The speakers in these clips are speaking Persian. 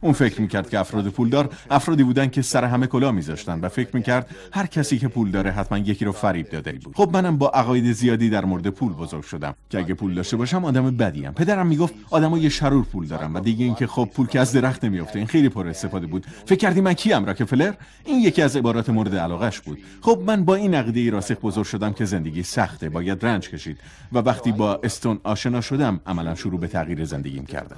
اون فکر میکرد که افراد پولدار افرادی بودن که سر همه کلا میذاشتن و فکر میکرد هر کسی که پول داره حتما یکی رو فریب داده بود خب منم با عقاید زیادی در مورد پول بزرگ شدم که اگه پول داشته باشم آدم بدیم پدرم میگفت یه شرور پول دارم و دیگه اینکه خب پول که از درخت نمیافته این خیلی پر استفاده بود فکر کردی من کیم راکفلر این یکی از عبارات مورد علاقش بود خب من با این عقیده راسخ بزرگ شدم که زندگی سخته باید رنج کشید و وقتی با استون آشنا شدم عملا شروع به تغییر زندگیم کردم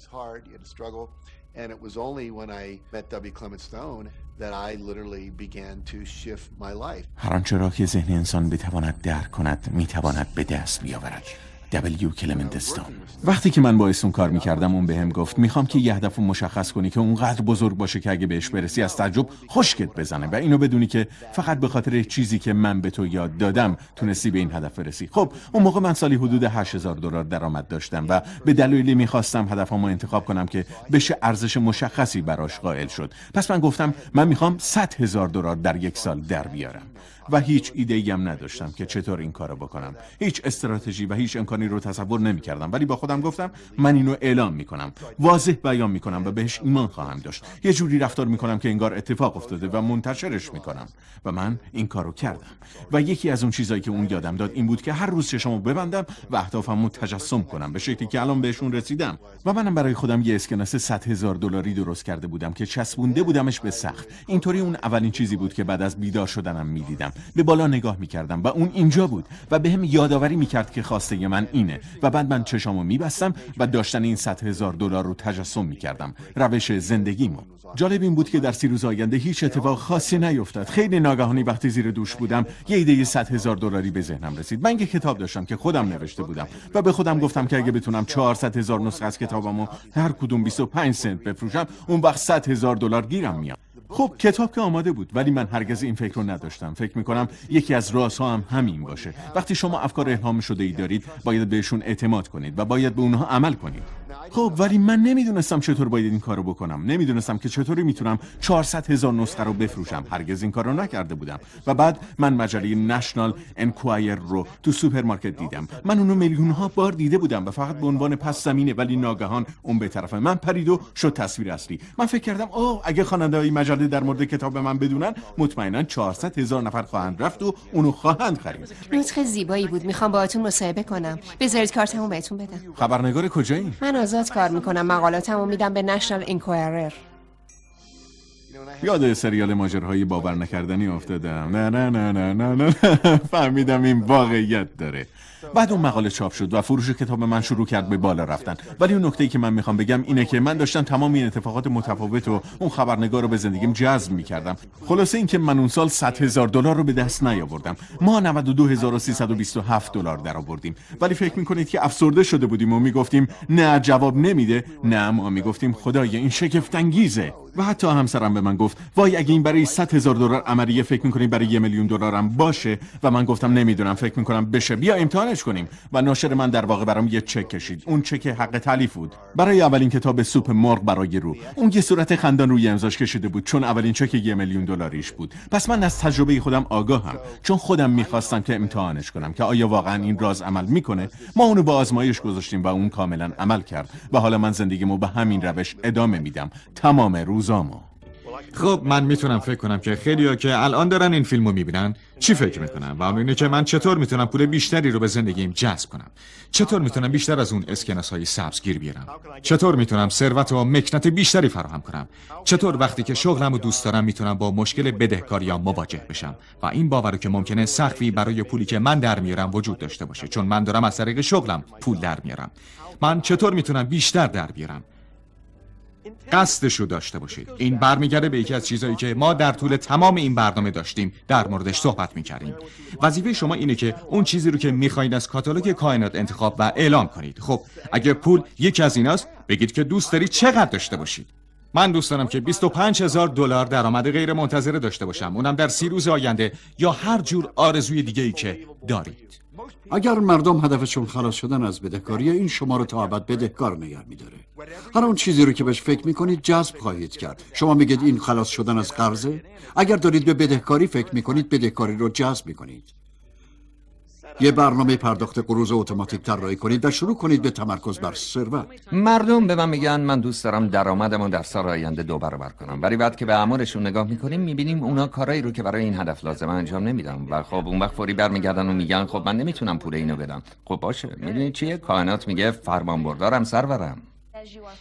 was hard, you had to struggle. And it was only when I met W. Clement Stone that I literally began to shift my life. دبلیو کلمنتستان وقتی که من با استون کار میکردم اون بهم به گفت میخوام که یه هدف مشخص کنی که اونقدر بزرگ باشه که اگه بهش برسی از تعجب خشکت بزنه و اینو بدونی که فقط به خاطر چیزی که من به تو یاد دادم تونستی به این هدف برسی خب اون موقع من سالی حدود 8000 دلار درآمد داشتم و به دلایلی میخواستم هدفهامو انتخاب کنم که بشه ارزش مشخصی براش قائل شد پس من گفتم من میخوام 100 هزار دلار در یک سال در بیارم و هیچ ایده هم نداشتم که چطور این کارو بکنم هیچ استراتژی و هیچ امکانی رو تصور نمی ولی با خودم گفتم من اینو اعلام می کنم واضح بیان می کنم و بهش ایمان خواهم داشت یه جوری رفتار می که انگار اتفاق افتاده و منتشرش می کنم و من این کارو کردم و یکی از اون چیزایی که اون یادم داد این بود که هر روز چشمو ببندم و اهدافمو تجسم کنم به شکلی که الان بهشون رسیدم و منم برای خودم یه اسکناس 100 هزار دلاری درست کرده بودم که چسبونده بودمش به سخت اینطوری اون اولین چیزی بود که بعد از بیدار شدنم میدیدم به بالا نگاه میکردم و اون اینجا بود و به هم یادآوری میکرد که خواسته من اینه و بعد من چشامو میبستم و داشتن این صد هزار دلار رو تجسم میکردم روش زندگیمو جالب این بود که در سی روز آینده هیچ اتفاق خاصی نیفتاد خیلی ناگهانی وقتی زیر دوش بودم یه ایده صد هزار دلاری به ذهنم رسید من یه کتاب داشتم که خودم نوشته بودم و به خودم گفتم که اگه بتونم 400 هزار نسخه از کتابمو هر کدوم 25 سنت بفروشم اون وقت 100 هزار دلار گیرم میاد خب کتاب که آماده بود ولی من هرگز این فکر رو نداشتم فکر می کنم یکی از رازها هم همین باشه وقتی شما افکار الهام شده ای دارید باید بهشون اعتماد کنید و باید به اونها عمل کنید خب ولی من نمیدونستم چطور باید این کارو بکنم نمیدونستم که چطوری میتونم 400 هزار نسخه رو بفروشم هرگز این کارو نکرده بودم و بعد من مجله نشنال انکوایر رو تو سوپرمارکت دیدم من اونو میلیون ها بار دیده بودم و فقط به عنوان پس زمینه ولی ناگهان اون به طرف من پرید و شد تصویر اصلی من فکر کردم او اگه خواننده های مجله در مورد کتاب من بدونن مطمئنا 400 هزار نفر خواهند رفت و اونو خواهند خرید نسخه زیبایی بود میخوام باهاتون مصاحبه کنم بذارید کارتمو بهتون بدم خبرنگار کجایی من آزاد کار میکنم و میدم به نشنال اینکوئرر یاد سریال ماجرهای باور نکردنی افتادم نه نه نه نه نه نه فهمیدم این واقعیت داره بعد اون مقاله چاپ شد و فروش کتاب من شروع کرد به بالا رفتن ولی اون نکته ای که من میخوام بگم اینه که من داشتم تمام این اتفاقات متفاوت و اون خبرنگار رو به زندگیم جذب میکردم خلاصه اینکه من اون سال 100 هزار دلار رو به دست نیاوردم ما 92327 دلار درآوردیم ولی فکر میکنید که افسرده شده بودیم و میگفتیم نه جواب نمیده نه ما میگفتیم خدای این شگفت انگیزه و حتی همسرم به من گفت وای اگه این برای 100 هزار دلار عملیه فکر میکنی برای یه میلیون دلارم باشه و من گفتم نمیدونم فکر میکنم بشه بیا امتحانش کنیم و ناشر من در واقع برام یه چک کشید اون چک حق تعلیف بود برای اولین کتاب سوپ مرغ برای رو اون یه صورت خندان روی امضاش کشیده بود چون اولین چک یه میلیون دلاریش بود پس من از تجربه خودم آگاهم چون خودم میخواستم که امتحانش کنم که آیا واقعا این راز عمل میکنه ما اونو با آزمایش گذاشتیم و اون کاملا عمل کرد و حالا من زندگیمو به همین روش ادامه میدم تمام روزامو خب من میتونم فکر کنم که ها که الان دارن این فیلم رو میبینن چی فکر میکنن و اینه که من چطور میتونم پول بیشتری رو به زندگیم جذب کنم چطور میتونم بیشتر از اون اسکناس های سبز گیر بیارم چطور میتونم ثروت و مکنت بیشتری فراهم کنم چطور وقتی که شغلم رو دوست دارم میتونم با مشکل بدهکاری یا مواجه بشم و این باور که ممکنه سخفی برای پولی که من در میارم وجود داشته باشه چون من دارم از طریق شغلم پول در میارم من چطور میتونم بیشتر در بیارم قصدشو داشته باشید این برمیگرده به یکی از چیزهایی که ما در طول تمام این برنامه داشتیم در موردش صحبت میکردیم وظیفه شما اینه که اون چیزی رو که میخواین از کاتالوگ کائنات انتخاب و اعلام کنید خب اگه پول یکی از ایناست بگید که دوست داری چقدر داشته باشید من دوست دارم که 25 هزار دلار درآمد غیر منتظره داشته باشم اونم در سی روز آینده یا هر جور آرزوی دیگه ای که دارید اگر مردم هدفشون خلاص شدن از بدهکاری این شما رو تا ابد بدهکار نگه میداره هر اون چیزی رو که بهش فکر میکنید جذب خواهید کرد شما میگید این خلاص شدن از قرضه اگر دارید به بدهکاری فکر میکنید بدهکاری رو جذب میکنید یه برنامه پرداخت قروز اتوماتیک طراحی کنید و شروع کنید به تمرکز بر ثروت مردم به من میگن من دوست دارم درآمدمو در سال آینده دو برابر کنم ولی بعد که به اعمالشون نگاه میکنیم میبینیم اونا کارایی رو که برای این هدف لازمه انجام نمیدن و خب اون وقت فوری برمیگردن و میگن خب من نمیتونم پول اینو بدم خب باشه میدونید چیه کائنات میگه فرمانبردارم سرورم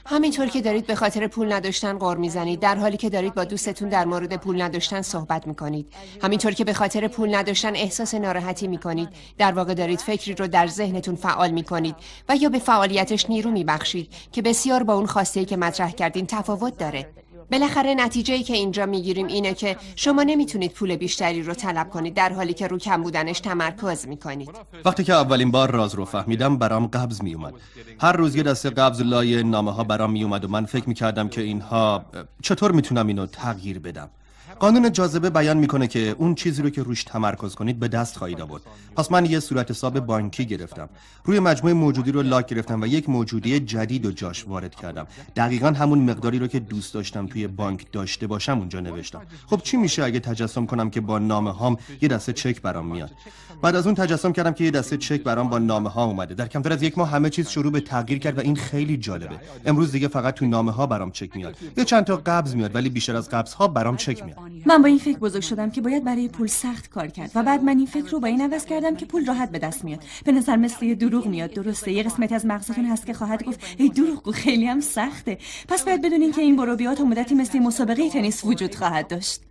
همینطور که دارید به خاطر پول نداشتن غور میزنید در حالی که دارید با دوستتون در مورد پول نداشتن صحبت میکنید همینطور که به خاطر پول نداشتن احساس ناراحتی میکنید در واقع دارید فکری رو در ذهنتون فعال میکنید و یا به فعالیتش نیرو میبخشید که بسیار با اون خواسته که مطرح کردین تفاوت داره بالاخره نتیجه ای که اینجا میگیریم اینه که شما نمیتونید پول بیشتری رو طلب کنید در حالی که رو کم بودنش تمرکز میکنید وقتی که اولین بار راز رو فهمیدم برام قبض میومد هر روز یه دسته قبض لای نامه ها برام میومد و من فکر میکردم که اینها چطور میتونم اینو تغییر بدم قانون جاذبه بیان میکنه که اون چیزی رو که روش تمرکز کنید به دست خواهید آورد پس من یه صورت حساب بانکی گرفتم روی مجموعه موجودی رو لاک گرفتم و یک موجودی جدید و جاش وارد کردم دقیقا همون مقداری رو که دوست داشتم توی بانک داشته باشم اونجا نوشتم خب چی میشه اگه تجسم کنم که با نام هام یه دسته چک برام میاد بعد از اون تجسم کردم که یه دسته چک برام با نامه ها اومده در کمتر از یک ماه همه چیز شروع به تغییر کرد و این خیلی جالبه امروز دیگه فقط تو نامه ها برام چک میاد یه چند تا قبض میاد ولی بیشتر از قبض ها برام چک میاد من با این فکر بزرگ شدم که باید برای پول سخت کار کرد و بعد من این فکر رو با این عوض کردم که پول راحت به دست میاد به نظر مثل یه دروغ میاد درسته یه قسمتی از مغزتون هست که خواهد گفت ای دروغگو خیلی هم سخته پس باید بدونین که این بروبیات و مدتی مثل مسابقه تنیس وجود خواهد داشت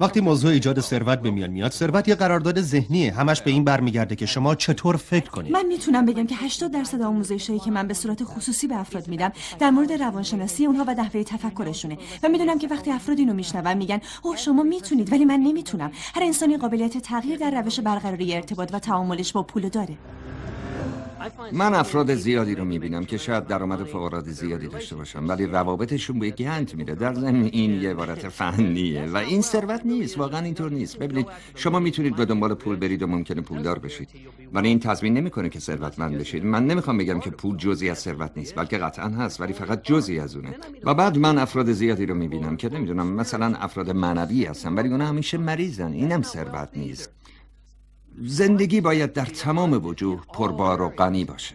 وقتی موضوع ایجاد ثروت به میان میاد ثروت یه قرارداد ذهنیه همش به این برمیگرده که شما چطور فکر کنید من میتونم بگم که 80 درصد آموزشایی که من به صورت خصوصی به افراد میدم در مورد روانشناسی اونها و نحوه تفکرشونه و میدونم که وقتی افراد اینو میشنون میگن اوه شما میتونید ولی من نمیتونم هر انسانی قابلیت تغییر در روش برقراری ارتباط و تعاملش با پول داره من افراد زیادی رو میبینم که شاید درآمد فوقالعاده زیادی داشته باشم ولی روابطشون به گند میره در ضمن این یه عبارت فنیه و این ثروت نیست واقعا اینطور نیست ببینید شما میتونید به دنبال پول برید و ممکنه پولدار بشید ولی این تضمین نمیکنه که ثروتمند بشید من نمیخوام بگم که پول جزی از ثروت نیست بلکه قطعا هست ولی فقط جزی از اونه و بعد من افراد زیادی رو میبینم که نمیدونم مثلا افراد معنوی هستن ولی اونها همیشه مریضن اینم ثروت نیست زندگی باید در تمام وجوه پربار و غنی باشه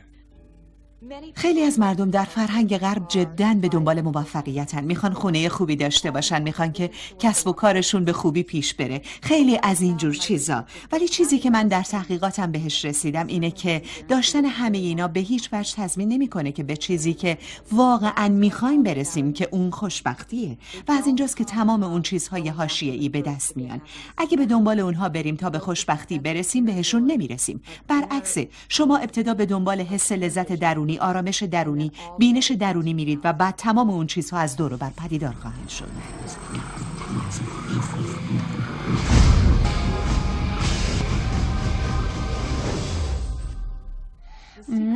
خیلی از مردم در فرهنگ غرب جدا به دنبال موفقیتن میخوان خونه خوبی داشته باشن میخوان که کسب و کارشون به خوبی پیش بره خیلی از اینجور چیزا ولی چیزی که من در تحقیقاتم بهش رسیدم اینه که داشتن همه اینا به هیچ وجه تضمین نمیکنه که به چیزی که واقعا میخوایم برسیم که اون خوشبختیه و از اینجاست که تمام اون چیزهای حاشیه ای به دست میان اگه به دنبال اونها بریم تا به خوشبختی برسیم بهشون نمیرسیم برعکس شما ابتدا به دنبال حس لذت درونی آرامش درونی بینش درونی میرید و بعد تمام اون چیزها از دور بر پدیدار خواهند شد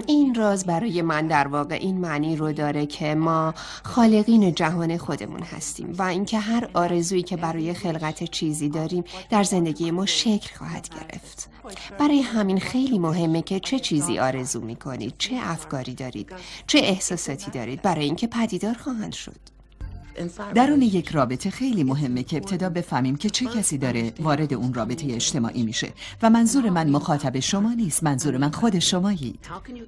این راز برای من در واقع این معنی رو داره که ما خالقین جهان خودمون هستیم و اینکه هر آرزویی که برای خلقت چیزی داریم در زندگی ما شکل خواهد گرفت برای همین خیلی مهمه که چه چیزی آرزو کنید، چه افکاری دارید چه احساساتی دارید برای اینکه پدیدار خواهند شد درون یک رابطه خیلی مهمه که ابتدا بفهمیم که چه کسی داره وارد اون رابطه اجتماعی میشه و منظور من مخاطب شما نیست منظور من خود شمایی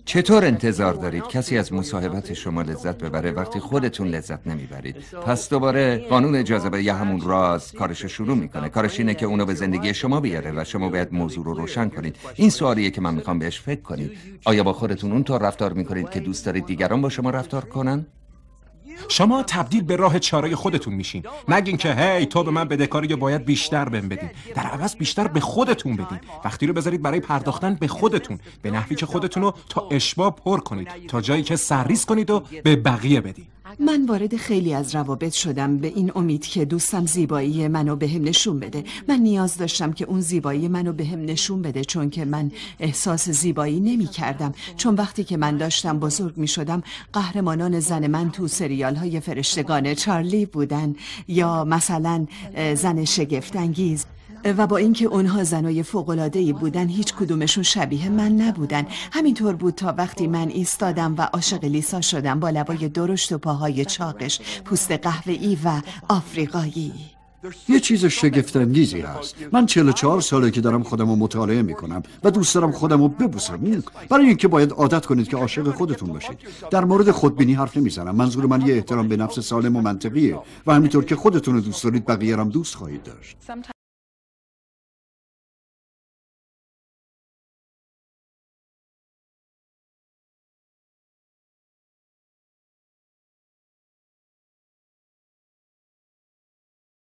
چطور انتظار دارید کسی از مصاحبت شما لذت ببره وقتی خودتون لذت نمیبرید پس دوباره قانون جاذبه یه همون راز کارش شروع میکنه کارش اینه که اونو به زندگی شما بیاره و شما باید موضوع رو روشن کنید این سوالیه که من میخوام بهش فکر کنید آیا با خودتون اونطور رفتار میکنید که دوست دارید دیگران با شما رفتار کنن شما تبدیل به راه چاره خودتون میشین نگین که هی تو به من بدهکاری یا باید بیشتر بهم بدین در عوض بیشتر به خودتون بدین وقتی رو بذارید برای پرداختن به خودتون به نحوی که خودتون رو تا اشبا پر کنید تا جایی که سرریز کنید و به بقیه بدین من وارد خیلی از روابط شدم به این امید که دوستم زیبایی منو به هم نشون بده من نیاز داشتم که اون زیبایی منو به هم نشون بده چون که من احساس زیبایی نمی کردم چون وقتی که من داشتم بزرگ می شدم قهرمانان زن من تو سریال های فرشتگان چارلی بودن یا مثلا زن شگفتانگیز و با اینکه اونها زنای ای بودن هیچ کدومشون شبیه من نبودن همینطور بود تا وقتی من ایستادم و عاشق لیسا شدم با لبای درشت و پاهای چاقش پوست ای و آفریقایی یه چیز شگفتانگیزی هست من 44 ساله که دارم خودم رو مطالعه میکنم و دوست دارم خودم رو ببوسم برای اینکه باید عادت کنید که عاشق خودتون باشید در مورد خودبینی حرف نمیزنم منظور من یه احترام به نفس سالم و منطقیه و همینطور که خودتون رو دوست دارید بقیه هم دوست خواهید داشت